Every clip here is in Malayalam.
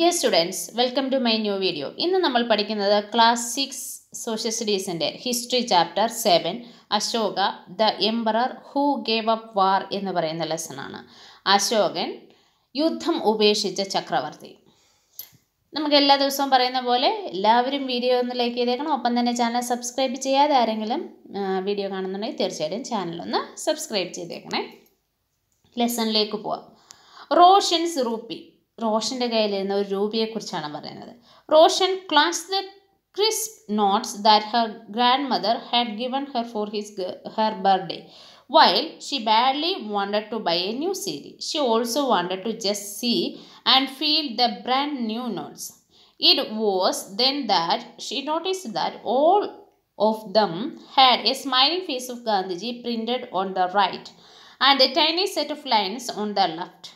Dear students welcome to my new video ഇന്ന് നമ്മൾ പഠിക്കുന്നത് ക്ലാസ് സിക്സ് സോഷ്യൽ സ്റ്റഡീസിൻ്റെ history chapter seven Ashoka the emperor who gave up war എന്ന് പറയുന്ന ലെസണാണ് അശോകൻ യുദ്ധം ഉപേക്ഷിച്ച ചക്രവർത്തി നമുക്ക് എല്ലാ ദിവസവും പറയുന്ന പോലെ എല്ലാവരും വീഡിയോ ഒന്ന് ലൈക്ക് ചെയ്തേക്കണം ഒപ്പം തന്നെ ചാനൽ സബ്സ്ക്രൈബ് ചെയ്യാതെ ആരെങ്കിലും വീഡിയോ കാണുന്നുണ്ടെങ്കിൽ തീർച്ചയായിട്ടും ചാനലൊന്ന് സബ്സ്ക്രൈബ് ചെയ്തേക്കണേ ലെസണിലേക്ക് പോവാം റോഷൻസ് റൂപ്പി റോഷൻ്റെ കയ്യിലിരുന്ന ഒരു രൂപയെക്കുറിച്ചാണ് പറയുന്നത് Roshan class the crisp notes that her grandmother had given her for his her birthday. While she badly wanted to buy a new CD, she also wanted to just see and feel the brand new notes. It was then that she noticed that all of them had a smiling face of Gandhiji printed on the right and a tiny set of lines on the left.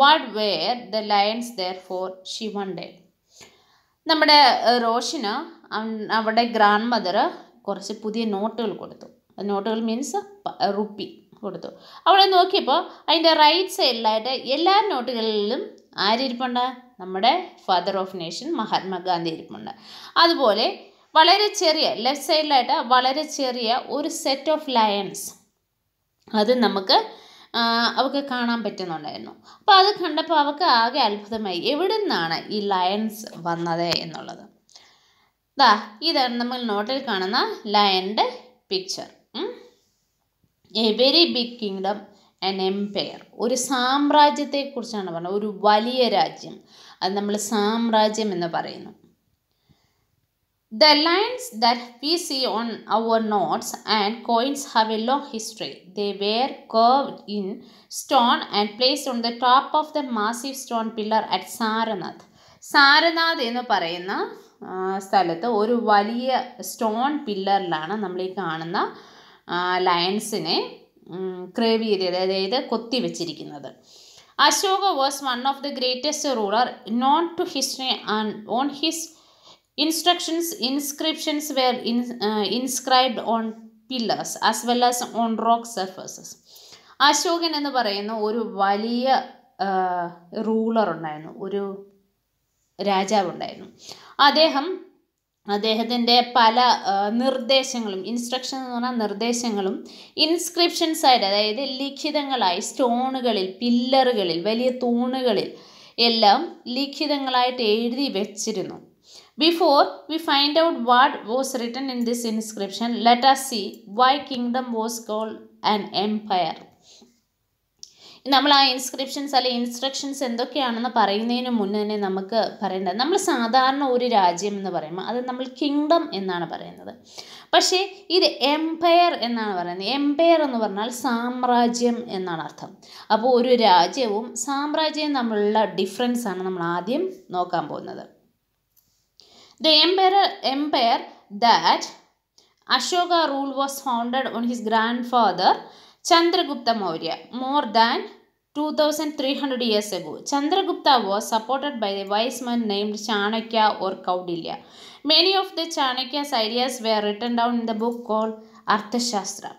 What were the lions there for ഷി നമ്മുടെ റോഷിന് അവിടെ ഗ്രാൻഡ് മദർ കുറച്ച് പുതിയ നോട്ടുകൾ കൊടുത്തു നോട്ടുകൾ മീൻസ് റുപ്പി കൊടുത്തു അവിടെ നോക്കിയപ്പോൾ അതിൻ്റെ റൈറ്റ് സൈഡിലായിട്ട് എല്ലാ നോട്ടുകളിലും ആരിപ്പുണ്ട് നമ്മുടെ ഫാദർ ഓഫ് നേഷൻ മഹാത്മാഗാന്ധി ഇരിപ്പുണ്ട് അതുപോലെ വളരെ ചെറിയ ലെഫ്റ്റ് സൈഡിലായിട്ട് വളരെ ചെറിയ ഒരു സെറ്റ് ഓഫ് ലയൺസ് അത് നമുക്ക് അവൾക്ക് കാണാൻ പറ്റുന്നുണ്ടായിരുന്നു അപ്പോൾ അത് കണ്ടപ്പോൾ അവൾക്ക് ആകെ അത്ഭുതമായി എവിടെ നിന്നാണ് ഈ ലയൻസ് വന്നത് എന്നുള്ളത് ദാ ഇതാണ് നമ്മൾ നോട്ടിൽ കാണുന്ന ലയൻ്റെ picture a very big kingdom an empire ഒരു സാമ്രാജ്യത്തെക്കുറിച്ചാണ് പറഞ്ഞത് ഒരു വലിയ രാജ്യം അത് നമ്മൾ സാമ്രാജ്യം എന്ന് പറയുന്നു The lines that we see on our notes and coins have a long history. They were carved in stone and placed on the top of the massive stone pillar at Saranath. Sarnath എന്ന് പറയുന്ന സ്ഥലത്ത് ഒരു വലിയ സ്റ്റോൺ പില്ലറിലാണ് നമ്മൾ ഈ കാണുന്ന ലയൺസിനെ ക്രേവ് ചെയ്തത് അതായത് കൊത്തി വെച്ചിരിക്കുന്നത് Ashoka was one of the greatest ruler known to history and on his Instructions, inscriptions were in, uh, inscribed on pillars as well as on rock surfaces. Ashokan എന്ന് പറയുന്ന ഒരു വലിയ റൂളർ ഉണ്ടായിരുന്നു ഒരു രാജാവുണ്ടായിരുന്നു അദ്ദേഹം അദ്ദേഹത്തിൻ്റെ പല നിർദ്ദേശങ്ങളും ഇൻസ്ട്രക്ഷൻ എന്ന് പറഞ്ഞാൽ നിർദ്ദേശങ്ങളും ഇൻസ്ക്രിപ്ഷൻസ് ആയിട്ട് അതായത് ലിഖിതങ്ങളായി സ്റ്റോണുകളിൽ പില്ലറുകളിൽ വലിയ തൂണുകളിൽ എല്ലാം ലിഖിതങ്ങളായിട്ട് എഴുതി വെച്ചിരുന്നു Before we find out what was written in this inscription, let us see why kingdom was called an empire. നമ്മൾ ആ ഇൻസ്ക്രിപ്ഷൻസ് അല്ലെ ഇൻസ്ട്രക്ഷൻസ് എന്തൊക്കെയാണെന്ന് പറയുന്നതിന് മുന്നേ തന്നെ നമുക്ക് പറയേണ്ടത് നമ്മൾ സാധാരണ ഒരു രാജ്യം എന്ന് പറയുമ്പോൾ അത് നമ്മൾ കിങ്ഡം എന്നാണ് പറയുന്നത് പക്ഷേ ഇത് എംപയർ എന്നാണ് പറയുന്നത് എംപയർ എന്ന് പറഞ്ഞാൽ സാമ്രാജ്യം എന്നാണ് അർത്ഥം അപ്പോൾ ഒരു രാജ്യവും സാമ്രാജ്യവും തമ്മിലുള്ള ഡിഫറൻസാണ് നമ്മൾ ആദ്യം നോക്കാൻ പോകുന്നത് The emperor, empire that Ashoka ruled was founded on his grandfather Chandragupta Maurya more than 2300 years ago. Chandragupta was supported by a wise man named Chanakya or Kaudilya. Many of the Chanakya's ideas were written down in the book called Arthashastra.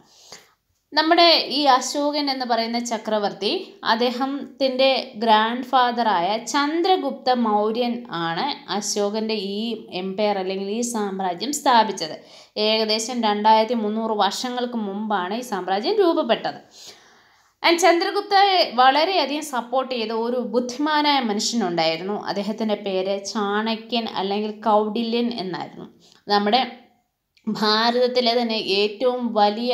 നമ്മുടെ ഈ അശോകൻ എന്ന് പറയുന്ന ചക്രവർത്തി അദ്ദേഹത്തിൻ്റെ ഗ്രാൻഡ് ഫാദറായ ചന്ദ്രഗുപ്ത മൗര്യൻ ആണ് അശോകൻ്റെ ഈ എംപയർ അല്ലെങ്കിൽ ഈ സാമ്രാജ്യം സ്ഥാപിച്ചത് ഏകദേശം രണ്ടായിരത്തി മുന്നൂറ് വർഷങ്ങൾക്ക് മുമ്പാണ് ഈ സാമ്രാജ്യം രൂപപ്പെട്ടത് ആൻഡ് ചന്ദ്രഗുപ്തയെ വളരെയധികം സപ്പോർട്ട് ചെയ്ത ഒരു ബുദ്ധിമാനായ മനുഷ്യനുണ്ടായിരുന്നു അദ്ദേഹത്തിൻ്റെ പേര് ചാണക്യൻ അല്ലെങ്കിൽ കൗഡില്യൻ എന്നായിരുന്നു നമ്മുടെ ഭാരതത്തിലെ തന്നെ ഏറ്റവും വലിയ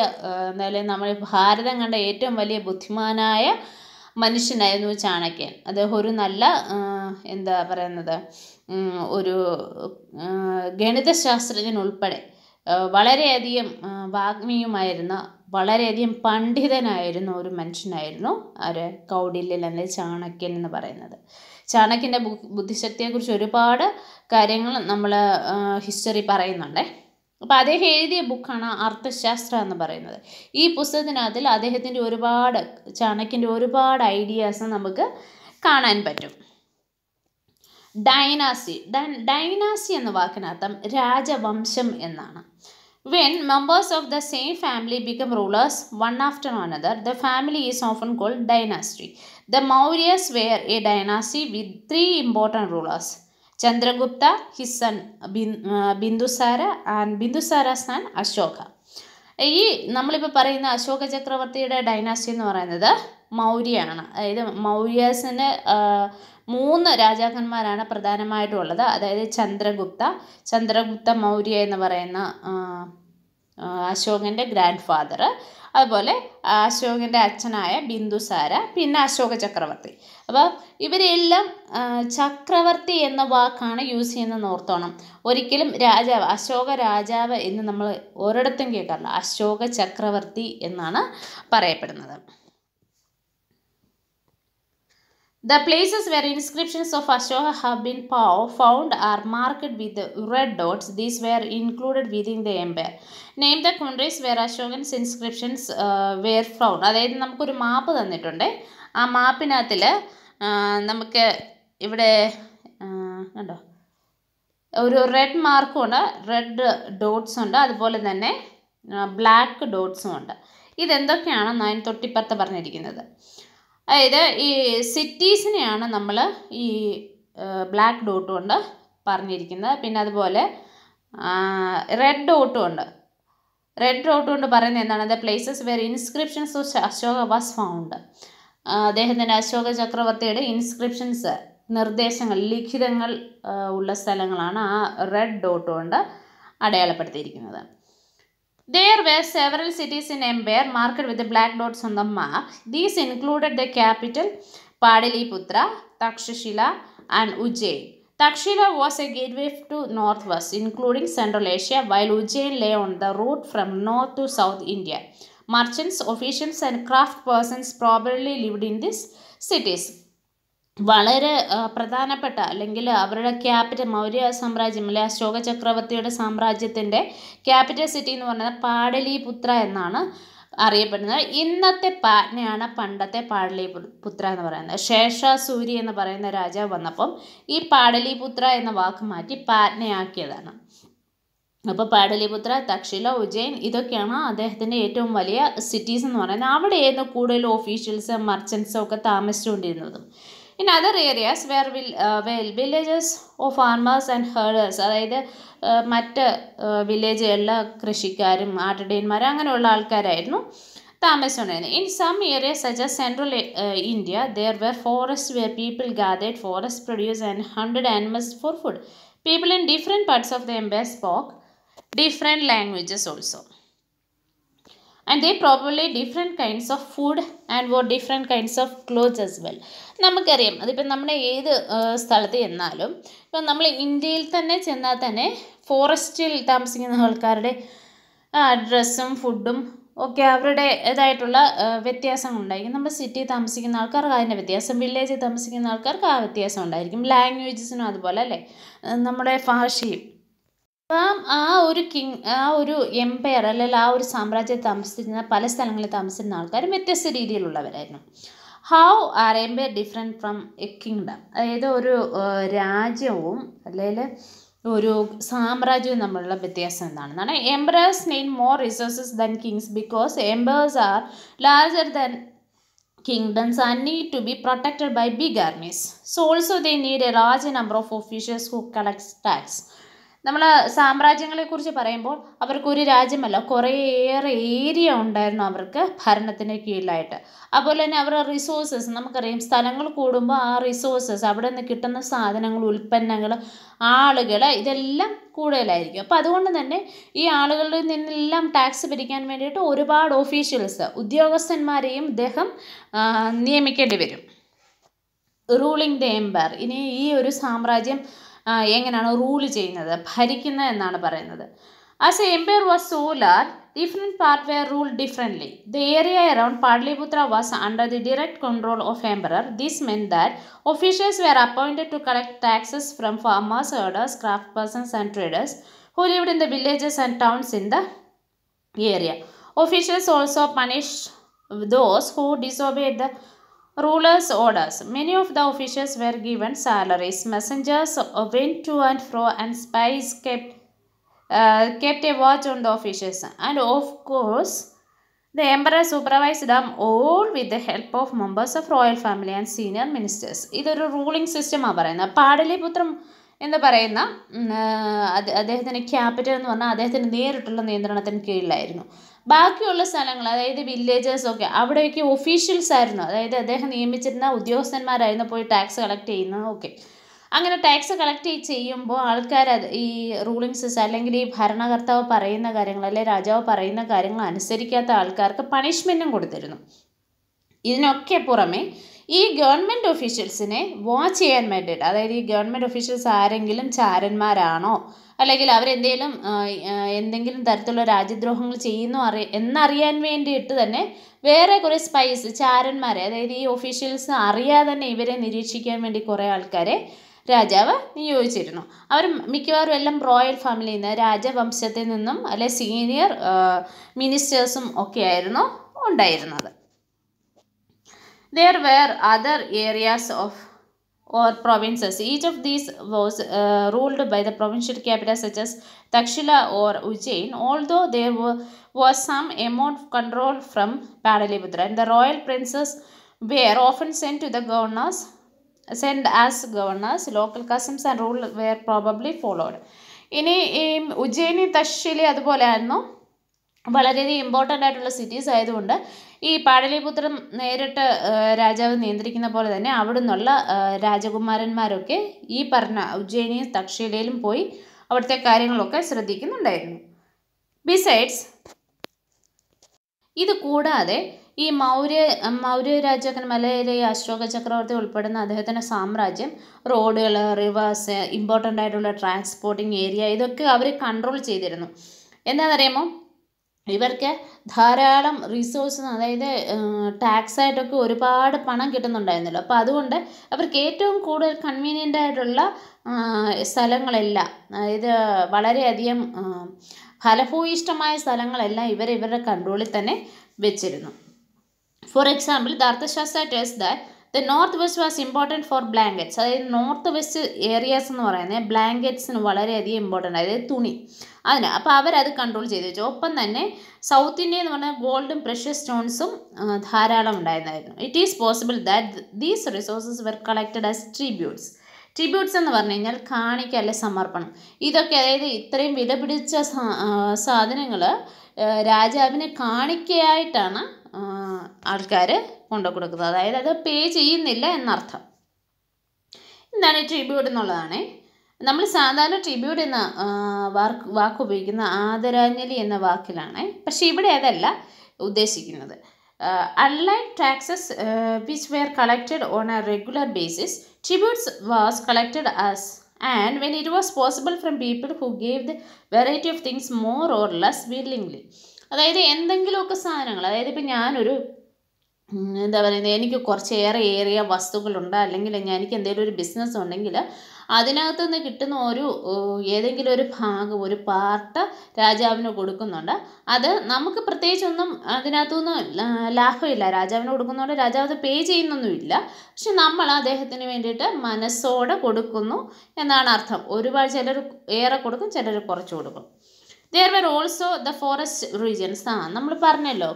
എന്നാൽ നമ്മൾ ഭാരതം കണ്ട ഏറ്റവും വലിയ ബുദ്ധിമാനായ മനുഷ്യനായിരുന്നു ചാണക്യൻ അദ്ദേഹം ഒരു നല്ല എന്താ പറയുന്നത് ഒരു ഗണിതശാസ്ത്രജ്ഞൻ ഉൾപ്പെടെ വളരെയധികം വാഗ്മിയുമായിരുന്ന വളരെയധികം പണ്ഡിതനായിരുന്ന ഒരു മനുഷ്യനായിരുന്നു ആര് കൗടില്യൻ അല്ലെങ്കിൽ ചാണക്യൻ എന്ന് പറയുന്നത് ചാണക്യൻ്റെ ബുദ്ധിശക്തിയെക്കുറിച്ച് ഒരുപാട് കാര്യങ്ങൾ നമ്മൾ ഹിസ്റ്ററി പറയുന്നുണ്ടേ അപ്പോൾ അദ്ദേഹം എഴുതിയ ബുക്കാണ് അർത്ഥശാസ്ത്ര എന്ന് പറയുന്നത് ഈ പുസ്തകത്തിനകത്തിൽ അദ്ദേഹത്തിൻ്റെ ഒരുപാട് ചാണക്യൻ്റെ ഒരുപാട് ഐഡിയാസ് നമുക്ക് കാണാൻ പറ്റും ഡൈനാസി ഡൈനാസി എന്ന വാക്കിനർത്ഥം രാജവംശം എന്നാണ് when members of the same family become rulers one after another the family is often called dynasty the Mauryas were a dynasty with three important rulers Chandragupta his Bindusara and Bindusara son Ashoka ഈ നമ്മളിപ്പോൾ പറയുന്ന അശോക ചക്രവർത്തിയുടെ ഡൈനാസ്റ്റി എന്ന് പറയുന്നത് മൗര്യയാണ് അതായത് മൗര്യസിന് മൂന്ന് രാജാക്കന്മാരാണ് പ്രധാനമായിട്ടുള്ളത് അതായത് ചന്ദ്രഗുപ്ത ചന്ദ്രഗുപ്ത മൗര്യ എന്ന് പറയുന്ന അശോകൻ്റെ ഗ്രാൻഡ് ഫാദർ അതുപോലെ അശോകൻ്റെ അച്ഛനായ ബിന്ദുസാര പിന്നെ അശോക ചക്രവർത്തി അപ്പോൾ ഇവരെല്ലാം ചക്രവർത്തി എന്ന വാക്കാണ് യൂസ് ചെയ്യുന്നത് ഓർത്തോണം ഒരിക്കലും രാജാവ് അശോക രാജാവ് എന്ന് നമ്മൾ ഒരിടത്തും കേൾക്കാറില്ല അശോക ചക്രവർത്തി എന്നാണ് പറയപ്പെടുന്നത് The places where inscriptions of Ashoka have been found are marked with red dots. These were included within the empire. Name the countries where Ashokan's inscriptions uh, were found. അതായത് നമുക്കൊരു മാപ്പ് തന്നിട്ടുണ്ട് ആ മാപ്പിനകത്തിൽ നമുക്ക് ഇവിടെ കണ്ടോ ഒരു റെഡ് മാർക്കും ഉണ്ട് റെഡ് ഡോട്ട്സ് ഉണ്ട് അതുപോലെ തന്നെ ബ്ലാക്ക് ഡോട്ട്സും ഉണ്ട് ഇതെന്തൊക്കെയാണ് നയൻ തൊട്ടിപ്പുറത്ത് പറഞ്ഞിരിക്കുന്നത് അതായത് ഈ സിറ്റീസിനെയാണ് നമ്മൾ ഈ ബ്ലാക്ക് ഡോട്ട് കൊണ്ട് പറഞ്ഞിരിക്കുന്നത് പിന്നെ അതുപോലെ റെഡ് ഡോട്ടും ഉണ്ട് റെഡ് ഡോട്ട് കൊണ്ട് പറയുന്നത് എന്താണ് the places where inscriptions of Ashoka was found അദ്ദേഹത്തിൻ്റെ അശോക ചക്രവർത്തിയുടെ ഇൻസ്ക്രിപ്ഷൻസ് നിർദ്ദേശങ്ങൾ ലിഖിതങ്ങൾ ഉള്ള സ്ഥലങ്ങളാണ് ആ റെഡ് ഡോട്ട് കൊണ്ട് അടയാളപ്പെടുത്തിയിരിക്കുന്നത് There were several cities in empire marked with the black dots on the map. These included the capital Padaliputra, Takshashila and Ujjain. Takshila was a gateway to northwest including Central Asia while Ujjain lay on the route from north to south India. Merchants, officials and craft persons probably lived in these cities. വളരെ പ്രധാനപ്പെട്ട അല്ലെങ്കിൽ അവരുടെ ക്യാപിറ്റൽ മൗര്യ സാമ്രാജ്യം അല്ലെ അശോക ചക്രവർത്തിയുടെ സാമ്രാജ്യത്തിൻ്റെ ക്യാപിറ്റൽ സിറ്റി എന്ന് പറയുന്നത് പാടലീപുത്ര എന്നാണ് അറിയപ്പെടുന്നത് ഇന്നത്തെ പാറ്റ്നയാണ് പണ്ടത്തെ പാടലീപുത്ര എന്ന് പറയുന്നത് ശേഷസൂരി എന്ന് പറയുന്ന രാജാവ് വന്നപ്പം ഈ പാടലീപുത്ര എന്ന വാക്ക് മാറ്റി പാറ്റ്നയാക്കിയതാണ് അപ്പോൾ പാടലിപുത്ര തക്ഷില ഉജ്ജയിൻ ഇതൊക്കെയാണ് അദ്ദേഹത്തിൻ്റെ ഏറ്റവും വലിയ സിറ്റീസ് എന്ന് പറയുന്നത് അവിടെയായിരുന്നു കൂടുതൽ ഓഫീഷ്യൽസ് മർച്ചൻസും ഒക്കെ താമസിച്ചുകൊണ്ടിരുന്നതും in other areas where will well villages of farmers and herders അതായത് uh, മറ്റ് വില്ലേജുകളിലെ uh, കൃഷിക്കാരും ആട്ടിടയന്മാരും അങ്ങനെയുള്ള ആൾക്കാരായിരുന്നു താമസിച്ചുകൊണ്ടിരുന്നത് in some area such such central India there were forest where people gathered forest produce and hunted animals for food people in different parts of the empire spoke different languages also and they probably different kinds of food and for different kinds of clothes as well നമുക്കറിയാം അതിപ്പം നമ്മുടെ ഏത് സ്ഥലത്ത് ചെന്നാലും ഇപ്പം നമ്മൾ ഇന്ത്യയിൽ തന്നെ ചെന്നാൽ തന്നെ ഫോറസ്റ്റിൽ താമസിക്കുന്ന ആൾക്കാരുടെ ഡ്രസ്സും ഫുഡും ഒക്കെ അവരുടെ ഇതായിട്ടുള്ള വ്യത്യാസം ഉണ്ടായിരിക്കും നമ്മൾ സിറ്റി താമസിക്കുന്ന ആൾക്കാർക്ക് അതിൻ്റെ വ്യത്യാസം വില്ലേജിൽ താമസിക്കുന്ന ആൾക്കാർക്ക് ആ വ്യത്യാസം ഉണ്ടായിരിക്കും ലാംഗ്വേജസിനും അതുപോലെ അല്ലേ നമ്മുടെ ഭാഷയും അപ്പം ആ ഒരു കിങ് ആ ഒരു എംപയർ അല്ലെങ്കിൽ ആ ഒരു സാമ്രാജ്യത്തിൽ താമസിച്ചിരുന്ന പല സ്ഥലങ്ങളിൽ താമസിച്ചിരുന്ന ആൾക്കാരും വ്യത്യസ്ത രീതിയിലുള്ളവരായിരുന്നു how are empire different from a kingdom അതായത് ഒരു രാജ്യവും അല്ലെങ്കിൽ ഒരു സാമ്രാജ്യവും തമ്മിലുള്ള വ്യത്യാസം എന്താണെന്നാണ് emperors need more resources than kings because empires are larger than kingdoms and need to be protected by big armies so also they need a large number of officials who collects tax നമ്മൾ സാമ്രാജ്യങ്ങളെക്കുറിച്ച് പറയുമ്പോൾ അവർക്കൊരു രാജ്യമല്ല കുറേയേറെ ഏരിയ ഉണ്ടായിരുന്നു അവർക്ക് ഭരണത്തിന് കീഴിലായിട്ട് അതുപോലെ തന്നെ അവരുടെ റിസോഴ്സസ് നമുക്കറിയാം സ്ഥലങ്ങൾ കൂടുമ്പോൾ ആ റിസോഴ്സസ് അവിടെ നിന്ന് കിട്ടുന്ന സാധനങ്ങൾ ഉൽപ്പന്നങ്ങൾ ആളുകൾ ഇതെല്ലാം കൂടുതലായിരിക്കും അപ്പോൾ അതുകൊണ്ട് തന്നെ ഈ ആളുകളിൽ നിന്നെല്ലാം ടാക്സ് പിരിക്കാൻ വേണ്ടിയിട്ട് ഒരുപാട് ഓഫീഷ്യൽസ് ഉദ്യോഗസ്ഥന്മാരെയും ഇദ്ദേഹം നിയമിക്കേണ്ടി വരും റൂളിംഗ് ദ എംപയർ ഇനി ഈ ഒരു സാമ്രാജ്യം എങ്ങനെയാണ് റൂൾ ചെയ്യുന്നത് ഭരിക്കുന്നത് എന്നാണ് പറയുന്നത് as a empire was so large different part were rule differently the area around Pataliputra was under the direct control of emperor this meant that officials were appointed to collect taxes from farmers herders craft persons and traders who lived in the villages and towns in the area officials also punish those who disobeyed the rulers' orders. Many of the officials were given salaries. Messengers went to and fro and spies kept, uh, kept a watch on the officials. And of course, the emperor supervised them all with the help of members of royal family and senior ministers. ഇതൊരു റൂളിംഗ് സിസ്റ്റമാണ് പറയുന്നത് പാടലിപുത്രം എന്ന് പറയുന്ന അദ്ദേഹത്തിൻ്റെ ക്യാപിറ്റൽ എന്ന് പറഞ്ഞാൽ അദ്ദേഹത്തിന് നേരിട്ടുള്ള നിയന്ത്രണത്തിന് കീഴിലായിരുന്നു ബാക്കിയുള്ള സ്ഥലങ്ങൾ അതായത് വില്ലേജസ് ഒക്കെ അവിടെയൊക്കെ ഒഫീഷ്യൽസ് ആയിരുന്നു അതായത് അദ്ദേഹം നിയമിച്ചിരുന്ന ഉദ്യോഗസ്ഥന്മാരായിരുന്നു പോയി ടാക്സ് കളക്ട് ചെയ്യുന്നത് ഒക്കെ അങ്ങനെ ടാക്സ് കളക്ട് ചെയ്യുമ്പോൾ ആൾക്കാർ ഈ റൂളിങ്സസ് അല്ലെങ്കിൽ ഈ ഭരണകർത്താവ് പറയുന്ന കാര്യങ്ങൾ അല്ലെങ്കിൽ രാജാവ് പറയുന്ന കാര്യങ്ങൾ അനുസരിക്കാത്ത ആൾക്കാർക്ക് പണിഷ്മെൻറ്റും കൊടുത്തിരുന്നു ഇതിനൊക്കെ പുറമെ ഈ ഗവൺമെൻറ് ഒഫീഷ്യൽസിനെ വാച്ച് ചെയ്യാൻ വേണ്ടിയിട്ട് അതായത് ഈ ഗവൺമെൻറ് ഒഫീഷ്യൽസ് ആരെങ്കിലും ചാരന്മാരാണോ അല്ലെങ്കിൽ അവരെന്തെങ്കിലും എന്തെങ്കിലും തരത്തിലുള്ള രാജ്യദ്രോഹങ്ങൾ ചെയ്യുന്നു അറിയ എന്നറിയാൻ വേണ്ടിയിട്ട് തന്നെ വേറെ കുറേ സ്പൈസ് ചാരന്മാരെ അതായത് ഈ ഒഫീഷ്യൽസ് അറിയാതെ തന്നെ ഇവരെ നിരീക്ഷിക്കാൻ വേണ്ടി കുറേ ആൾക്കാരെ രാജാവ് നിയോഗിച്ചിരുന്നു അവർ മിക്കവാറും എല്ലാം റോയൽ ഫാമിലിയിൽ നിന്ന് രാജവംശത്തിൽ നിന്നും അല്ലെ സീനിയർ മിനിസ്റ്റേഴ്സും ഒക്കെ ആയിരുന്നു ഉണ്ടായിരുന്നത് There were other areas of or provinces. Each of these was uh, ruled by the provincial capital such as Takshila or Ujjain, although there were, was some amount of control from Padaliputra. And the royal princes were often sent to the governors, sent as governors. Local customs and rules were probably followed. ഇനി ഈ ഉജ്ജയിനി തശ്ശിലി അതുപോലെ ആയിരുന്നു വളരെയധികം ഇമ്പോർട്ടൻ്റ് ആയിട്ടുള്ള സിറ്റീസ് ആയതുകൊണ്ട് ഈ പാടലിപുത്രം നേരിട്ട് രാജാവ് നിയന്ത്രിക്കുന്ന പോലെ തന്നെ അവിടുന്നുള്ള രാജകുമാരന്മാരൊക്കെ ഈ പറഞ്ഞ ഉജ്ജയിനിയും തക്ഷശിലയിലും പോയി അവിടുത്തെ കാര്യങ്ങളൊക്കെ ശ്രദ്ധിക്കുന്നുണ്ടായിരുന്നു ബിസൈഡ്സ് ഇത് കൂടാതെ ഈ മൗര്യ മൗര്യ രാജാക്കന്മാരെ ഈ അശോക ചക്രവർത്തി ഉൾപ്പെടുന്ന അദ്ദേഹത്തിൻ്റെ സാമ്രാജ്യം റോഡുകൾ റിവേഴ്സ് ഇമ്പോർട്ടൻ്റ് ആയിട്ടുള്ള ട്രാൻസ്പോർട്ടിങ് ഏരിയ ഇതൊക്കെ അവർ കൺട്രോൾ ചെയ്തിരുന്നു എന്താണെന്നറിയാമോ ഇവർക്ക് ധാരാളം റിസോഴ്സ് അതായത് ആയിട്ടൊക്കെ ഒരുപാട് പണം കിട്ടുന്നുണ്ടായിരുന്നല്ലോ അപ്പോൾ അതുകൊണ്ട് അവർക്ക് ഏറ്റവും കൂടുതൽ കൺവീനിയൻ്റ് ആയിട്ടുള്ള സ്ഥലങ്ങളെല്ലാം അതായത് വളരെയധികം ഫലഭൂയിഷ്ടമായ സ്ഥലങ്ങളെല്ലാം ഇവർ ഇവരുടെ കൺട്രോളിൽ തന്നെ വെച്ചിരുന്നു ഫോർ എക്സാമ്പിൾ ദാർത്ഥശാസ്ത്ര says that the north west was important for blankets അതായത് നോർത്ത് വെസ്റ്റ് ഏരിയാസ് എന്ന് പറയുന്നത് ബ്ലാങ്കറ്റ്സിന് വളരെയധികം ഇമ്പോർട്ടൻ്റ് അതായത് തുണി അതിന് അപ്പോൾ അവരത് കൺട്രോൾ ചെയ്ത് വെച്ചു ഒപ്പം തന്നെ സൗത്ത് ഇന്ത്യ എന്ന് പറഞ്ഞാൽ ഗോൾഡും പ്രഷ്യസ് സ്റ്റോൺസും ധാരാളം ഉണ്ടായിരുന്നായിരുന്നു it is possible that these resources were collected as tributes tributes എന്ന് പറഞ്ഞു കഴിഞ്ഞാൽ കാണിക്ക അല്ലെ സമർപ്പണം ഇതൊക്കെ അതായത് ഇത്രയും വില പിടിച്ച സാധനങ്ങൾ രാജാവിനെ കാണിക്കയായിട്ടാണ് ആൾക്കാർ കൊണ്ട് കൊടുക്കുന്നത് അതായത് അത് പേ ചെയ്യുന്നില്ല എന്നർത്ഥം എന്താണ് ട്രിബ്യൂട്ട് എന്നുള്ളതാണ് നമ്മൾ സാധാരണ ട്രിബ്യൂട്ട് എന്ന വാക്ക് വാക്ക് ഉപയോഗിക്കുന്ന ആദരാഞ്ജലി എന്ന വാക്കിലാണ് പക്ഷേ ഇവിടെ അതല്ല ഉദ്ദേശിക്കുന്നത് unlike taxes which were collected on a regular basis tributes was collected as and when it was possible from people who gave the variety of things more or less willingly അതായത് എന്തെങ്കിലുമൊക്കെ സാധനങ്ങൾ അതായത് ഇപ്പം ഞാനൊരു എന്താ പറയുന്നത് എനിക്ക് കുറച്ചേറെ ഏറിയ വസ്തുക്കളുണ്ട് അല്ലെങ്കിൽ ഞാൻ എനിക്ക് എന്തെങ്കിലും ഒരു ബിസിനസ് ഉണ്ടെങ്കിൽ അതിനകത്തു നിന്ന് കിട്ടുന്ന ഒരു ഏതെങ്കിലും ഒരു ഭാഗം ഒരു പാർട്ട് രാജാവിന് കൊടുക്കുന്നുണ്ട് അത് നമുക്ക് പ്രത്യേകിച്ചൊന്നും അതിനകത്തുനിന്ന് ലാഭമില്ല രാജാവിന് കൊടുക്കുന്നതുകൊണ്ട് രാജാവ് അത് പേ ചെയ്യുന്നൊന്നുമില്ല പക്ഷെ നമ്മൾ അദ്ദേഹത്തിന് വേണ്ടിയിട്ട് മനസ്സോടെ കൊടുക്കുന്നു എന്നാണ് അർത്ഥം ഒരുപാട് ചിലർ ഏറെ കൊടുക്കും ചിലർ കുറച്ച് കൊടുക്കും there were also the forest regions ആ നമ്മൾ പറഞ്ഞല്ലോ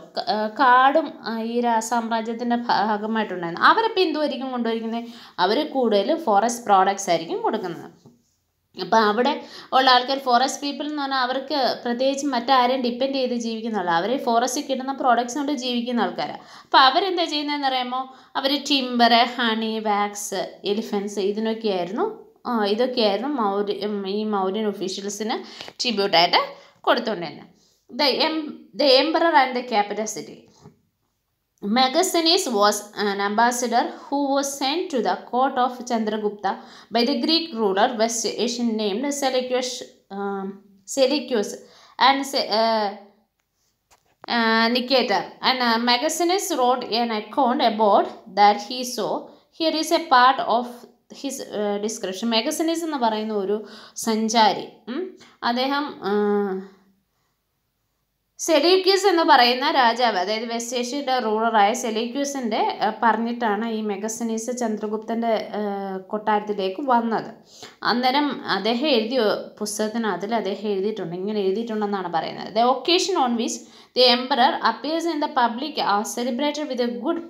കാടും ഈ സാമ്രാജ്യത്തിൻ്റെ ഭാഗമായിട്ടുണ്ടായിരുന്നു അവരിപ്പോൾ എന്തുമായിരിക്കും കൊണ്ടുവരിക്കുന്നത് അവർ കൂടുതലും ഫോറസ്റ്റ് പ്രോഡക്റ്റ്സ് ആയിരിക്കും കൊടുക്കുന്നത് അപ്പോൾ അവിടെ ഉള്ള ആൾക്കാർ ഫോറസ്റ്റ് പീപ്പിൾ എന്ന് പറഞ്ഞാൽ അവർക്ക് പ്രത്യേകിച്ച് മറ്റാരെയും ഡിപ്പെൻഡ് ചെയ്ത് ജീവിക്കുന്ന ആളാണ് അവർ ഫോറസ്റ്റിൽ കിട്ടുന്ന പ്രോഡക്റ്റ്സ് കൊണ്ട് ജീവിക്കുന്ന ആൾക്കാരാണ് അപ്പോൾ അവരെന്താ ചെയ്യുന്നതെന്ന് പറയുമ്പോൾ അവർ ടിംബർ ഹണി വാക്സ് എലിഫൻസ് ഇതിനൊക്കെയായിരുന്നു ഇതൊക്കെയായിരുന്നു മൗര്യ ഈ മൗര്യൻ ഒഫീഷ്യൽസിന് ട്രിബ്യൂട്ടായിട്ട് കൊടുത്തുകൊണ്ടിരുന്നത് ദ എം the emperor and the capital city Megasthenes was an ambassador who was sent to the court of Chandragupta by the Greek ruler west Asian named Seleucus Seleucus and Nicator and Megasthenes wrote an account about that he saw here is a part of his description Megasthenes എന്ന് പറയുന്ന ഒരു സഞ്ചാരി അദ്ദേഹം സെലീക്യൂസ് എന്ന് പറയുന്ന രാജാവ് അതായത് വെസ്റ്റ് ഏഷ്യയുടെ റൂളറായ സെലീക്യൂസിൻ്റെ പറഞ്ഞിട്ടാണ് ഈ മെഗസനീസ് ചന്ദ്രഗുപ്തൻ്റെ കൊട്ടാരത്തിലേക്ക് വന്നത് അന്നേരം അദ്ദേഹം എഴുതിയ പുസ്തകത്തിന് അതിൽ അദ്ദേഹം എഴുതിയിട്ടുണ്ട് ഇങ്ങനെ എഴുതിയിട്ടുണ്ടെന്നാണ് പറയുന്നത് the occasion on which the emperor appears in the public are celebrated with a good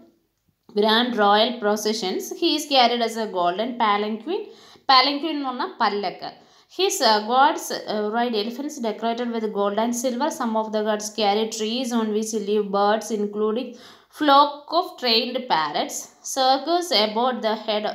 grand royal processions he's carried as a golden palanquin palanquin എന്ന് പറഞ്ഞാൽ പല്ലക്ക് His uh, gods uh, ride elephants decorated with gold and silver. Some of the gods carry trees on which live birds including flock of trained parrots. Circus about the head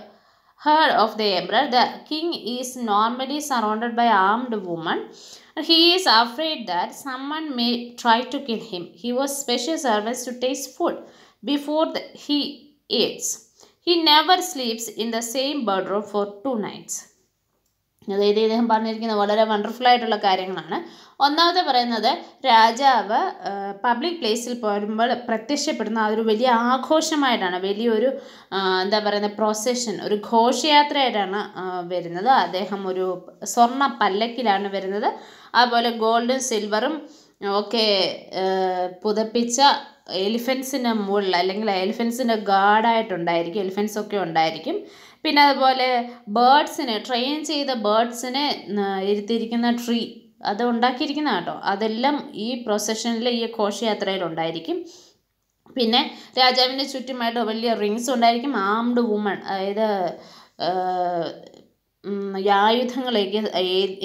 herd of the emperor. The king is normally surrounded by armed women. He is afraid that someone may try to kill him. He was special servants to taste food before the, he eats. He never sleeps in the same bedroom for two nights. അതായത് ഇദ്ദേഹം പറഞ്ഞിരിക്കുന്ന വളരെ വണ്ടർഫുൾ ആയിട്ടുള്ള കാര്യങ്ങളാണ് ഒന്നാമത്തെ പറയുന്നത് രാജാവ് പബ്ലിക് പ്ലേസിൽ പോരുമ്പോൾ പ്രത്യക്ഷപ്പെടുന്ന അതൊരു വലിയ ആഘോഷമായിട്ടാണ് വലിയൊരു എന്താ പറയുന്നത് പ്രൊസഷൻ ഒരു ഘോഷയാത്രയായിട്ടാണ് വരുന്നത് അദ്ദേഹം ഒരു സ്വർണ്ണ പല്ലക്കിലാണ് വരുന്നത് അതുപോലെ ഗോൾഡും സിൽവറും ഒക്കെ പുതപ്പിച്ച എലിഫൻസിൻ്റെ മുകളിൽ അല്ലെങ്കിൽ എലിഫൻസിൻ്റെ ഗാർഡായിട്ടുണ്ടായിരിക്കും എലിഫൻസ് ഒക്കെ ഉണ്ടായിരിക്കും പിന്നെ അതുപോലെ ബേർഡ്സിന് ട്രെയിൻ ചെയ്ത ബേർഡ്സിനെ ഇരുത്തിയിരിക്കുന്ന ട്രീ അത് ഉണ്ടാക്കിയിരിക്കുന്ന കേട്ടോ അതെല്ലാം ഈ പ്രൊസഷനിൽ ഈ ഉണ്ടായിരിക്കും പിന്നെ രാജാവിൻ്റെ ചുറ്റുമായിട്ട് വലിയ റിങ്സ് ഉണ്ടായിരിക്കും ആംഡ് വുമൺ അതായത് ആയുധങ്ങൾ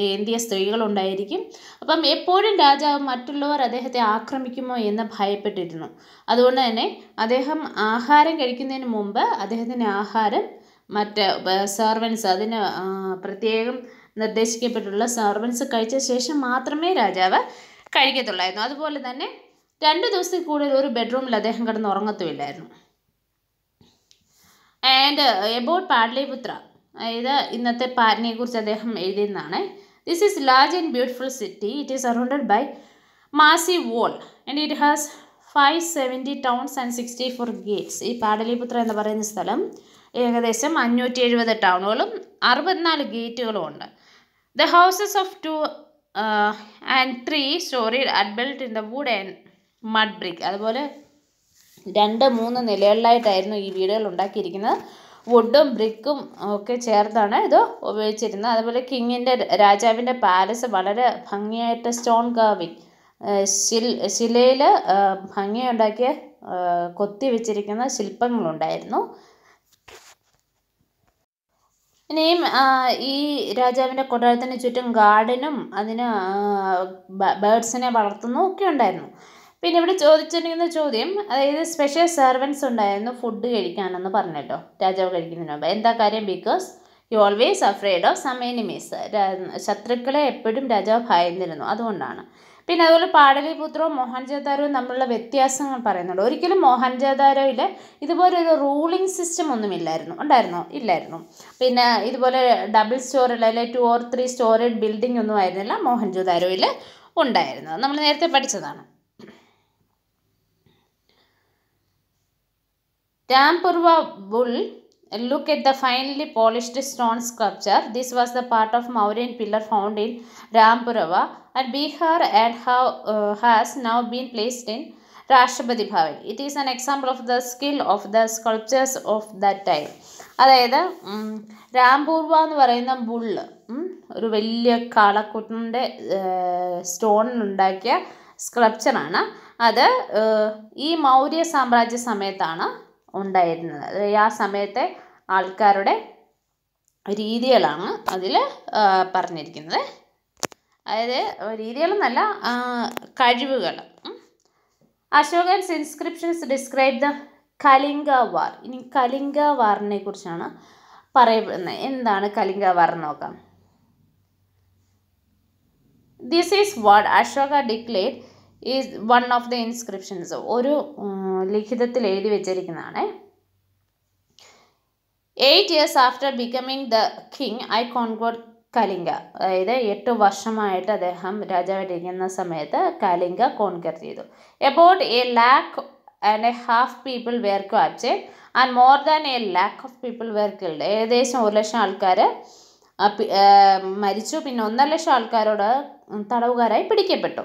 ഏന്തിയ സ്ത്രീകളുണ്ടായിരിക്കും അപ്പം എപ്പോഴും രാജാവ് മറ്റുള്ളവർ അദ്ദേഹത്തെ ആക്രമിക്കുമോ എന്ന് ഭയപ്പെട്ടിരുന്നു അതുകൊണ്ട് തന്നെ അദ്ദേഹം ആഹാരം കഴിക്കുന്നതിന് മുമ്പ് അദ്ദേഹത്തിൻ്റെ ആഹാരം മറ്റ് സർവൻസ് അതിന് പ്രത്യേകം നിർദ്ദേശിക്കപ്പെട്ടുള്ള സർവൻസ് കഴിച്ച ശേഷം മാത്രമേ രാജാവ് കഴിക്കത്തുള്ളായിരുന്നു അതുപോലെ തന്നെ രണ്ട് ദിവസത്തിൽ കൂടുതൽ ഒരു ബെഡ്റൂമിൽ അദ്ദേഹം കിടന്ന് ഉറങ്ങത്തുമില്ലായിരുന്നു ആൻഡ് എബൌട്ട് പാഡ്ലിപുത്ര ഇത് ഇന്നത്തെ കുറിച്ച് അദ്ദേഹം എഴുതിയെന്നാണ് this is large and beautiful city it is surrounded by massive wall and it has five seventy towers and sixty four gates ഈ പാടലിപുത്ര എന്ന് പറയുന്ന സ്ഥലം ഏകദേശം അഞ്ഞൂറ്റി എഴുപത് ടൗണുകളും അറുപത്തിനാല് ഗേറ്റുകളും ഉണ്ട് the houses of two and three storey are built in the wood and mud brick അതുപോലെ രണ്ട് മൂന്ന് നിലകളിലായിട്ടായിരുന്നു ഈ വീടുകൾ ഉണ്ടാക്കിയിരിക്കുന്നത് വുഡും ബ്രിക്കും ഒക്കെ ചേർത്താണ് ഇത് ഉപയോഗിച്ചിരുന്നത് അതുപോലെ കിങ്ങിൻ്റെ രാജാവിൻ്റെ പാലസ് വളരെ ഭംഗിയായിട്ട് സ്റ്റോൺ കാവിങ് uh, ശിൽ ശിലയിൽ uh, ഭംഗിയുണ്ടാക്കിയ uh, കൊത്തി വെച്ചിരിക്കുന്ന ശില്പങ്ങളുണ്ടായിരുന്നു ഇനിയും ഈ രാജാവിൻ്റെ കൊട്ടാരത്തിന് ചുറ്റും ഗാർഡനും അതിന് ബേർഡ്സിനെ വളർത്തുന്നു ഒക്കെ ഉണ്ടായിരുന്നു പിന്നെ ഇവിടെ ചോദിച്ചിരിക്കുന്ന ചോദ്യം അതായത് സ്പെഷ്യൽ സെർവൻസ് ഉണ്ടായിരുന്നു ഫുഡ് കഴിക്കാനെന്ന് പറഞ്ഞല്ലോ രാജാവ് കഴിക്കുന്നതിന് മുമ്പ് എന്താ കാര്യം because you always afraid of some enemies ശത്രുക്കളെ എപ്പോഴും രാജാവ് ഭയന്നിരുന്നു അതുകൊണ്ടാണ് പിന്നെ അതുപോലെ പാടലിപുത്രവും മോഹൻജോദാരവും തമ്മിലുള്ള വ്യത്യാസങ്ങൾ പറയുന്നുണ്ട് ഒരിക്കലും മോഹൻജോദാരോയിൽ ഇതുപോലെ ഒരു റൂളിംഗ് സിസ്റ്റം ഒന്നും ഇല്ലായിരുന്നു ഉണ്ടായിരുന്നോ ഇല്ലായിരുന്നു പിന്നെ ഇതുപോലെ ഡബിൾ സ്റ്റോറിൽ അല്ലെങ്കിൽ two or three storeyed building ഒന്നും ആയിരുന്നില്ല മോഹൻജോദാരോയിൽ ഉണ്ടായിരുന്നത് നമ്മൾ നേരത്തെ പഠിച്ചതാണ് Rampurva bull look at the finely polished stone sculpture. This was the part of Mauryan pillar found Rampurva at Bihar and have, uh, has now been placed in Rashtrapati Bhavan. It is an example of the skill of the sculptures of that time. അതായത് രാംപൂർവ എന്ന് പറയുന്ന ബുള്ള് ഒരു വലിയ കാളക്കൂട്ടിൻ്റെ സ്റ്റോണിലുണ്ടാക്കിയ സ്ക്ലപ്ചറാണ് അത് ഈ മൗര്യ സാമ്രാജ്യ സമയത്താണ് ഉണ്ടായിരുന്നത് അതായത് ആ സമയത്തെ ആൾക്കാരുടെ രീതികളാണ് അതിൽ പറഞ്ഞിരിക്കുന്നത് അതായത് രീതികളെന്നല്ല കഴിവുകൾ Ashokan's inscriptions describe the Kalinga war ഇനി കലിംഗ വാറിനെ കുറിച്ചാണ് പറയുന്നത് എന്താണ് കലിംഗ വാർ നോക്കാം this is what Ashoka declared is one of the inscriptions ഒരു ലിഖിതത്തിൽ എഴുതി വെച്ചിരിക്കുന്നതാണ് eight years after becoming the king I conquered Kalinga അതായത് എട്ട് വർഷമായിട്ട് അദ്ദേഹം രാജാവായിട്ടിരിക്കുന്ന സമയത്ത് കലിംഗ കോൺകർ ചെയ്തു about a lakh and a half people were captured and more than a lakh of people were killed ഏകദേശം ഒരു ലക്ഷം ആൾക്കാർ മരിച്ചു പിന്നെ ഒന്നര ലക്ഷം ആൾക്കാരോട് തടവുകാരായി പിടിക്കപ്പെട്ടു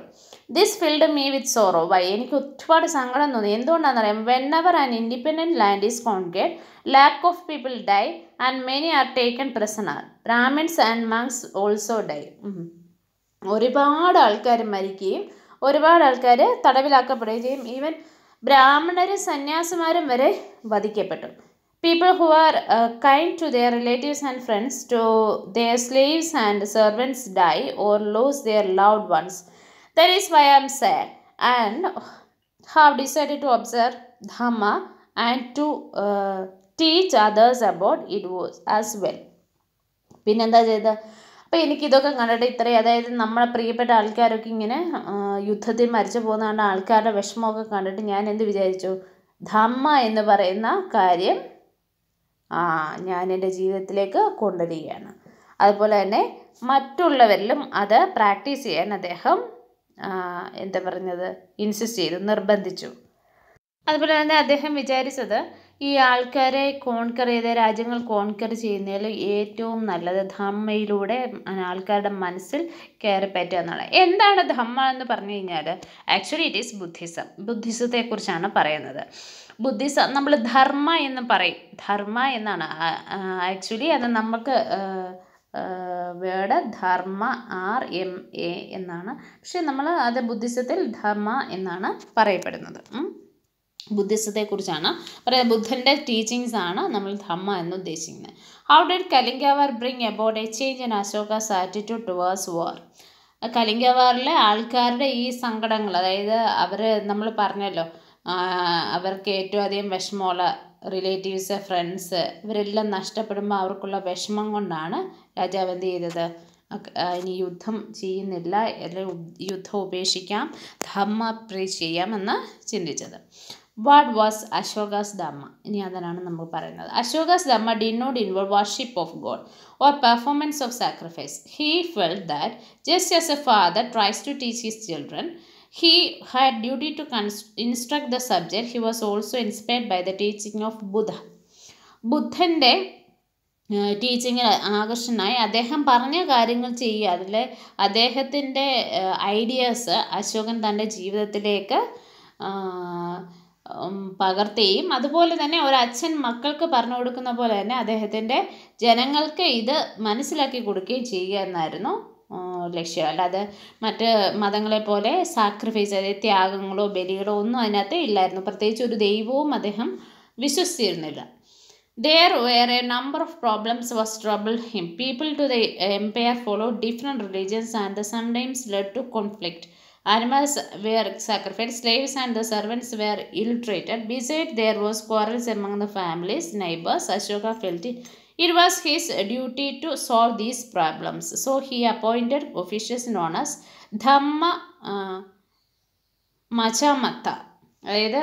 this filled me with sorrow why എനിക്ക് ഒരുപാട് സങ്കടം തോന്നി എന്തുകൊണ്ടാണെന്ന് അറിയാം whenever an independent land is conquered lakh of people die and many are taken prisoner. Brahmins and monks also die. ഒരുപാട് ആൾക്കാർ മരിക്കുകയും ഒരുപാട് ആൾക്കാർ തടവിലാക്കപ്പെടുകയും ചെയ്യും ഈവൻ ബ്രാഹ്മണരും സന്യാസിമാരും വരെ വധിക്കപ്പെട്ടു people who are kind to their relatives and friends to their slaves and servants die or lose their loved ones that is why am sad and have decide to observe dhamma and to teach others about it was as well പിന്നെന്താ ചെയ്തത് അപ്പോൾ എനിക്കിതൊക്കെ കണ്ടിട്ട് ഇത്രയും അതായത് നമ്മളെ പ്രിയപ്പെട്ട ആൾക്കാരൊക്കെ ഇങ്ങനെ യുദ്ധത്തിൽ മരിച്ചു പോകുന്നതുകൊണ്ട് ആൾക്കാരുടെ വിഷമമൊക്കെ കണ്ടിട്ട് ഞാൻ എന്ത് വിചാരിച്ചു ധമ്മ എന്ന് പറയുന്ന കാര്യം ആ ഞാൻ എൻ്റെ ജീവിതത്തിലേക്ക് കൊണ്ടുവരികയാണ് അതുപോലെ തന്നെ മറ്റുള്ളവരിലും അത് പ്രാക്ടീസ് ചെയ്യാൻ അദ്ദേഹം എന്താ പറഞ്ഞത് ഇൻസിസ്റ്റ് ചെയ്തു നിർബന്ധിച്ചു അതുപോലെ തന്നെ അദ്ദേഹം വിചാരിച്ചത് ഈ ആൾക്കാരെ കോൺക്കർ ചെയ്ത രാജ്യങ്ങൾ കോൺക്കർ ചെയ്യുന്നതിൽ ഏറ്റവും നല്ലത് ധമ്മയിലൂടെ ആൾക്കാരുടെ മനസ്സിൽ കയറി പറ്റുക എന്നാണ് എന്താണ് ധമ്മ എന്ന് പറഞ്ഞു കഴിഞ്ഞാൽ ആക്ച്വലി ഇറ്റ് ഈസ് ബുദ്ധിസം ബുദ്ധിസത്തെക്കുറിച്ചാണ് പറയുന്നത് ബുദ്ധിസം നമ്മൾ ധർമ്മ എന്ന് പറയും ധർമ്മ എന്നാണ് ആക്ച്വലി അത് നമുക്ക് word dharma R M A എന്നാണ് പക്ഷേ നമ്മൾ അത് ബുദ്ധിസത്തിൽ ധർമ്മ എന്നാണ് പറയപ്പെടുന്നത് ബുദ്ധിസത്തെ കുറിച്ചാണ് പറയുന്നത് ബുദ്ധൻ്റെ ടീച്ചിങ്സ് ആണ് നമ്മൾ ധമ്മ എന്ന് ഉദ്ദേശിക്കുന്നത് how did Kalinga war bring about a change in Ashoka's attitude towards war കലിംഗവാറിലെ ആൾക്കാരുടെ ഈ സങ്കടങ്ങൾ അതായത് അവർ നമ്മൾ പറഞ്ഞല്ലോ അവർക്ക് ഏറ്റവും അധികം വിഷമമുള്ള റിലേറ്റീവ്സ് ഫ്രണ്ട്സ് ഇവരെല്ലാം നഷ്ടപ്പെടുമ്പോൾ അവർക്കുള്ള വിഷമം കൊണ്ടാണ് രാജാവ് എന്ത് ചെയ്തത് ഇനി യുദ്ധം ചെയ്യുന്നില്ല അല്ലെങ്കിൽ യുദ്ധം ഉപേക്ഷിക്കാം ധമ്മ പ്രീ ചെയ്യാമെന്ന് ചിന്തിച്ചത് വാട്ട് വാസ് അശോകാസ് ധമ്മ ഇനി അതിനാണ് നമ്മൾ പറയുന്നത് Ashoka's dhamma did not involve worship of god or performance of sacrifice he felt that just as a father tries to teach his children he had duty to കൺസ് instruct the subject he was also inspired by the teaching of Buddha ബുദ്ധൻ്റെ ടീച്ചിങ്ങിൽ ആകർഷണമായി അദ്ദേഹം പറഞ്ഞ കാര്യങ്ങൾ ചെയ്യുക അതിൽ അദ്ദേഹത്തിൻ്റെ ഐഡിയാസ് അശോകൻ തൻ്റെ ജീവിതത്തിലേക്ക് പകർത്തുകയും അതുപോലെ തന്നെ ഒരച്ഛൻ മക്കൾക്ക് പറഞ്ഞു കൊടുക്കുന്ന പോലെ തന്നെ അദ്ദേഹത്തിൻ്റെ ജനങ്ങൾക്ക് ഇത് മനസ്സിലാക്കി കൊടുക്കുകയും ചെയ്യുക എന്നായിരുന്നു ലക്ഷ്യം അല്ലാതെ മറ്റ് മതങ്ങളെ പോലെ സാക്രിഫൈസ് അതായത് ത്യാഗങ്ങളോ ബലികളോ ഒന്നും അതിനകത്ത് ഇല്ലായിരുന്നു പ്രത്യേകിച്ച് ഒരു ദൈവവും അദ്ദേഹം വിശ്വസിച്ചിരുന്നില്ല there were a number of problems was trouble him people to the empire follow different religions and sometimes led to conflict Animals were sacrificed, slaves and the servants were ill-treated. Besides, there was quarrels among the families, neighbors. Ashoka felt it was his duty to solve these problems. So he appointed officials known as Dhamma uh, Machamatta. അതായത്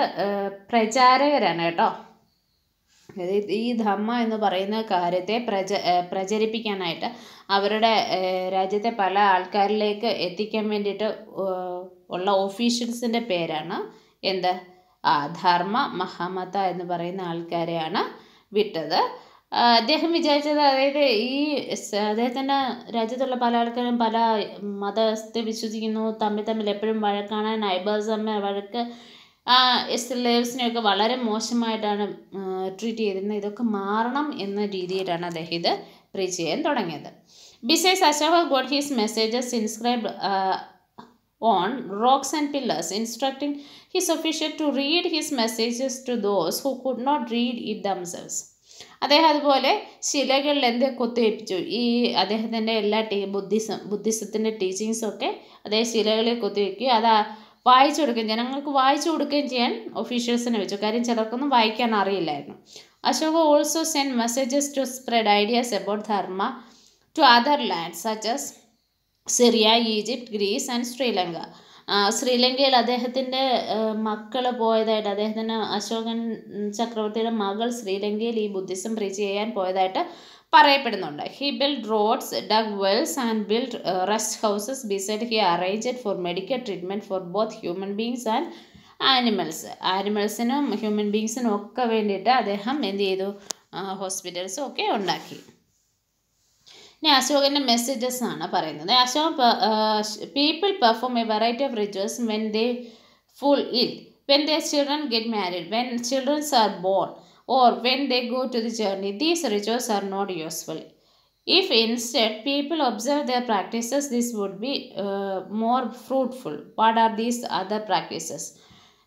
പ്രചാരകരാണ് കേട്ടോ അതായത് ഈ ധർമ്മ എന്ന് പറയുന്ന കാര്യത്തെ പ്രച പ്രചരിപ്പിക്കാനായിട്ട് അവരുടെ രാജ്യത്തെ പല ആൾക്കാരിലേക്ക് എത്തിക്കാൻ വേണ്ടിയിട്ട് ഉള്ള ഓഫീഷ്യൽസിൻ്റെ പേരാണ് എന്ത് ആ ധർമ്മ മഹാമത എന്ന് പറയുന്ന ആൾക്കാരെയാണ് വിട്ടത് അദ്ദേഹം വിചാരിച്ചത് അതായത് ഈ അദ്ദേഹത്തിൻ്റെ രാജ്യത്തുള്ള പല ആൾക്കാരും പല മതത്തെ വിശ്വസിക്കുന്നു തമ്മിൽ തമ്മിൽ എപ്പോഴും വഴക്കാണ് നൈബേഴ്സ് തമ്മിൽ വഴക്ക് എസ്ലേവ്സിനെയൊക്കെ വളരെ മോശമായിട്ടാണ് ട്രീറ്റ് ചെയ്തിരുന്നത് ഇതൊക്കെ മാറണം എന്ന രീതിയിലാണ് അദ്ദേഹം ഇത് പ്രീച്ച് ചെയ്യാൻ തുടങ്ങിയത് besides Ashoka got his messages inscribe on rocks and pillars instructing his official to read his messages to those who could not read it themselves അദ്ദേഹം അതുപോലെ ശിലകളിൽ എന്തേ കുത്തിവയ്പ്പിച്ചു ഈ അദ്ദേഹത്തിൻ്റെ എല്ലാ ടീ ബുദ്ധിസം ബുദ്ധിസത്തിൻ്റെ ടീച്ചിങ്സൊക്കെ അദ്ദേഹം ശിലകളിൽ കുത്തിവയ്ക്കുകയും അത് വായിച്ചു കൊടുക്കുകയും ജനങ്ങൾക്ക് വായിച്ചു കൊടുക്കുകയും ചെയ്യാൻ ഒഫീഷ്യൽസിനെ വെച്ചു കാര്യം ചിലർക്കൊന്നും വായിക്കാൻ അറിയില്ലായിരുന്നു Ashoka also send messages to spread ideas about dharma to other land such as Syria Egypt Greece and Sri Lanka ശ്രീലങ്കയിൽ അദ്ദേഹത്തിൻ്റെ മക്കൾ പോയതായിട്ട് അദ്ദേഹത്തിന് അശോകൻ ചക്രവർത്തിയുടെ മകൾ ശ്രീലങ്കയിൽ ഈ ബുദ്ധിസം പ്രീച്ച് ചെയ്യാൻ പോയതായിട്ട് പറയപ്പെടുന്നുണ്ട് he build roads dug wells and build rest houses beside he arranged for medical treatment for both human beings and animals ആനിമൽസിനും ഹ്യൂമൻ ബീങ്സിനും ഒക്കെ വേണ്ടിയിട്ട് അദ്ദേഹം എന്ത് ചെയ്തു ഹോസ്പിറ്റൽസും ഒക്കെ ഉണ്ടാക്കി ഇനി അശോകൻ്റെ മെസ്സേജസ് ആണ് പറയുന്നത് Ashokan people perform a variety of rituals when they fall ill when they children get married when childrens are born or when they go to the journey, these rituals are not useful. If instead people observe their practices, this would be uh, more fruitful. What are these other practices?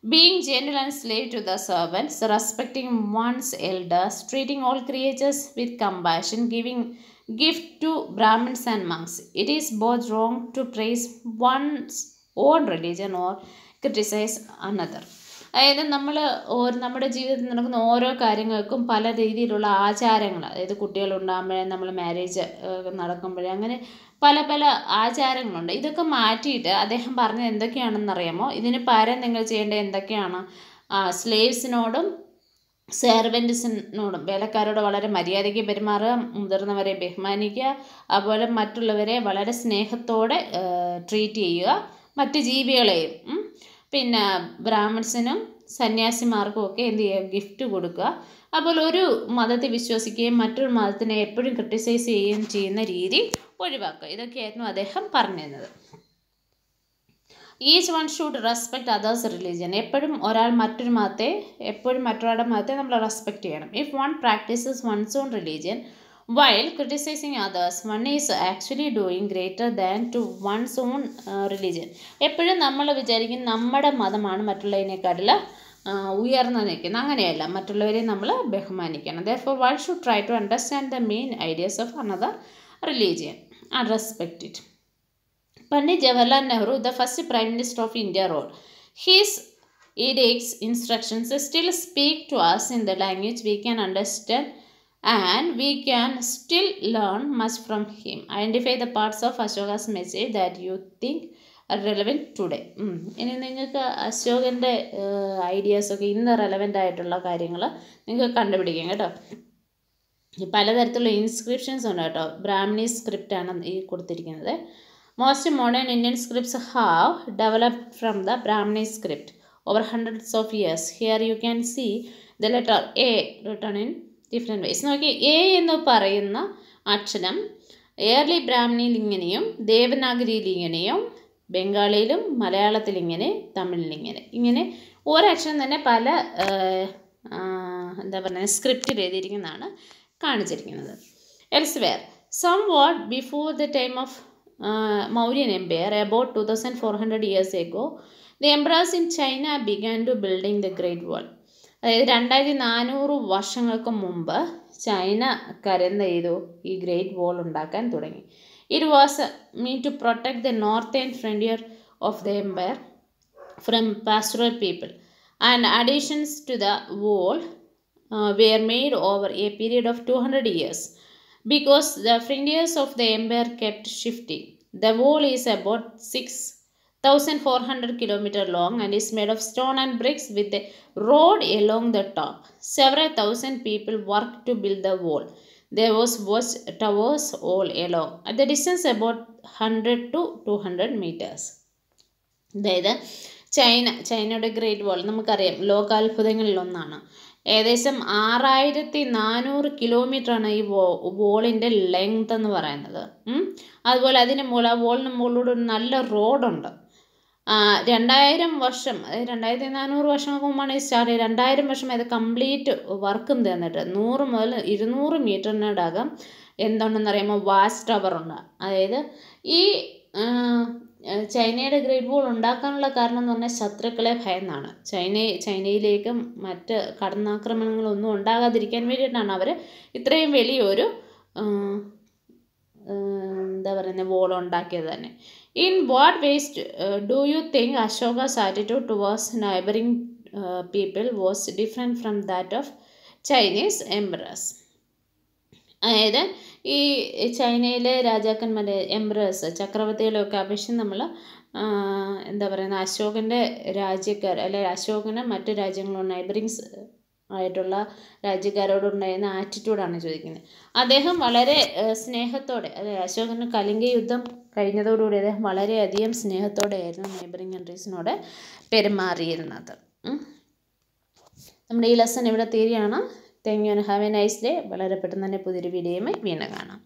Being gentle and slave to the servants, respecting one's elders, treating all creatures with compassion, giving gift to Brahmins and monks. It is both wrong to praise one's own religion or criticize another. അതായത് നമ്മൾ നമ്മുടെ ജീവിതത്തിൽ നടക്കുന്ന ഓരോ കാര്യങ്ങൾക്കും പല രീതിയിലുള്ള ആചാരങ്ങൾ അതായത് കുട്ടികളുണ്ടാകുമ്പോഴേ നമ്മൾ മാരേജ് നടക്കുമ്പോഴേ അങ്ങനെ പല പല ആചാരങ്ങളുണ്ട് ഇതൊക്കെ മാറ്റിയിട്ട് അദ്ദേഹം പറഞ്ഞത് എന്തൊക്കെയാണെന്ന് അറിയാമോ ഇതിന് പകരം നിങ്ങൾ ചെയ്യേണ്ടത് എന്തൊക്കെയാണ് സ്ലേവ്സിനോടും സെർവൻറ്റ്സിനോടും വേലക്കാരോട് വളരെ മര്യാദയ്ക്ക് പെരുമാറുക മുതിർന്നവരെ ബഹുമാനിക്കുക അതുപോലെ മറ്റുള്ളവരെ വളരെ സ്നേഹത്തോടെ ട്രീറ്റ് ചെയ്യുക മറ്റ് ജീവികളെയും പിന്നെ ബ്രാഹ്മിൺസിനും സന്യാസിമാർക്കും ഒക്കെ എന്ത് ചെയ്യുക ഗിഫ്റ്റ് കൊടുക്കുക അപ്പോൾ ഒരു മതത്തെ വിശ്വസിക്കുകയും മറ്റൊരു മതത്തിനെ എപ്പോഴും ക്രിട്ടിസൈസ് ചെയ്യുകയും ചെയ്യുന്ന രീതി ഒഴിവാക്കുക ഇതൊക്കെയായിരുന്നു അദ്ദേഹം പറഞ്ഞിരുന്നത് each one should respect others religion എപ്പോഴും ഒരാൾ മറ്റൊരു മതത്തെ എപ്പോഴും മറ്റൊരാളുടെ മതത്തെ നമ്മൾ റെസ്പെക്റ്റ് ചെയ്യണം if one practises one's own religion While criticizing others, one is actually doing greater than to one's own uh, religion. എപ്പോഴും നമ്മൾ വിചാരിക്കും നമ്മുടെ മതമാണ് മറ്റുള്ളതിനേക്കാട്ടിൽ ഉയർന്നു നിൽക്കുന്നത് അങ്ങനെയല്ല മറ്റുള്ളവരെ നമ്മൾ ബഹുമാനിക്കണം therefore one should try to understand the main ideas of another religion and respect it Pandit Jawaharlal Nehru the first prime minister of India wrote his edicts, instructions still speak to us in the language we can understand and we can still learn much from him. Identify the parts of Ashoka's message that you think are relevant today. ഇനി നിങ്ങൾക്ക് അശോകൻ്റെ ഐഡിയാസൊക്കെ ഇന്ന് റെലവെൻ്റ് ആയിട്ടുള്ള കാര്യങ്ങൾ നിങ്ങൾക്ക് കണ്ടുപിടിക്കാം കേട്ടോ പലതരത്തിലുള്ള ഇൻസ്ക്രിപ്ഷൻസ് ഉണ്ട് കേട്ടോ ബ്രാഹ്മണി സ്ക്രിപ്റ്റ് ആണ് ഈ കൊടുത്തിരിക്കുന്നത് most modern Indian scripts have developed from the Brahmi script over hundreds of years here you can see the letter A written in different ways നോക്കി എ എന്ന് പറയുന്ന അക്ഷരം ഏർലി ബ്രാഹ്മണിയിൽ ഇങ്ങനെയും ദേവനാഗരിയിൽ ഇങ്ങനെയും ബംഗാളിയിലും മലയാളത്തിൽ ഇങ്ങനെ തമിഴിൽ ഇങ്ങനെ ഇങ്ങനെ ഒരക്ഷരം തന്നെ പല എന്താ പറയുക സ്ക്രിപ്റ്റിൽ എഴുതിയിരിക്കുന്നതാണ് കാണിച്ചിരിക്കുന്നത് elsewhere somewhat before the time of Mauryan empire about two thousand four hundred years ago the emperors in China began to building the great wall അതായത് രണ്ടായിരത്തി നാനൂറ് വർഷങ്ങൾക്ക് മുമ്പ് ചൈനക്കാരെന്ത് ചെയ്തു ഈ ഗ്രേറ്റ് വോൾ ഉണ്ടാക്കാൻ തുടങ്ങി it was meant to protect the northern frontier of the empire from pastoral people and additions to the wall were made over a period of two hundred years because the frontiers of the empire kept shifting the wall is about six thousand four hundred kilometre long and is made of stone and bricks with road along the top several thousand people work to build the wall the was was towers all along at the distance about hundred to two hundred metres അതായത് ചൈന ചൈനയുടെ ഗ്രേറ്റ് വോൾ നമുക്കറിയാം ലോകാത്ഭുതങ്ങളിലൊന്നാണ് ഏകദേശം ആറായിരത്തി നാനൂറ് കിലോമീറ്ററാണ് ഈ വോ വോളിൻ്റെ ലെങ്ത് എന്ന് പറയുന്നത് അതുപോലെ അതിന് മുകളിൽ ആ വോളിന് മുകളിലൂടെ ഒരു നല്ല റോഡുണ്ട് രണ്ടായിരം വർഷം രണ്ടായിരത്തി നാനൂറ് വർഷങ്ങൾക്ക് മുമ്പാണ് സ്റ്റാർട്ട് രണ്ടായിരം വർഷം ഇത് കംപ്ലീറ്റ് വർക്കും തന്നിട്ട് നൂറ് മുതൽ ഇരുന്നൂറ് മീറ്ററിനടകം എന്തുണ്ടെന്ന് പറയുമ്പോൾ വാച്ച് ടവർ ഉണ്ട് അതായത് ഈ ചൈനയുടെ ഗ്രേറ്റ് വോൾ ഉണ്ടാക്കാനുള്ള കാരണം എന്ന് പറഞ്ഞാൽ ശത്രുക്കളെ ഭയന്നാണ് ചൈന ചൈനയിലേക്കും മറ്റ് കടന്നാക്രമണങ്ങളൊന്നും ഉണ്ടാകാതിരിക്കാൻ വേണ്ടിയിട്ടാണ് അവർ ഇത്രയും വലിയൊരു എന്താ പറയുന്നത് വോൾ ഉണ്ടാക്കിയത് തന്നെ in what ways do you think Ashoka's attitude towards neighbouring people was different from that of Chinese emperors അതായത് ഈ ചൈനയിലെ രാജാക്കന്മാരെ എംബ്രസ് ചക്രവർത്തികളെയൊക്കെ അപേക്ഷിച്ച് നമ്മൾ എന്താ പറയുന്നത് അശോകൻ്റെ രാജ്യക്കാർ അല്ലെ അശോകന് മറ്റു രാജ്യങ്ങളോ നൈബറിങ്സ് ആയിട്ടുള്ള രാജ്യക്കാരോടുണ്ടായിരുന്ന ആറ്റിറ്റ്യൂഡാണ് ചോദിക്കുന്നത് അദ്ദേഹം വളരെ സ്നേഹത്തോടെ അതെ അശോകന് കലിംഗ യുദ്ധം കഴിഞ്ഞതോടുകൂടി അദ്ദേഹം വളരെയധികം സ്നേഹത്തോടെയായിരുന്നു നെയ്ബറിങ് കൺട്രീസിനോട് പെരുമാറിയിരുന്നത് നമ്മുടെ ഈ ലെസൺ ഇവിടെ തീരെയാണ് thank you and have a nice day വളരെ പെട്ടെന്ന് തന്നെ പുതിയൊരു വീഡിയോയുമായി വീണ്ടും കാണാം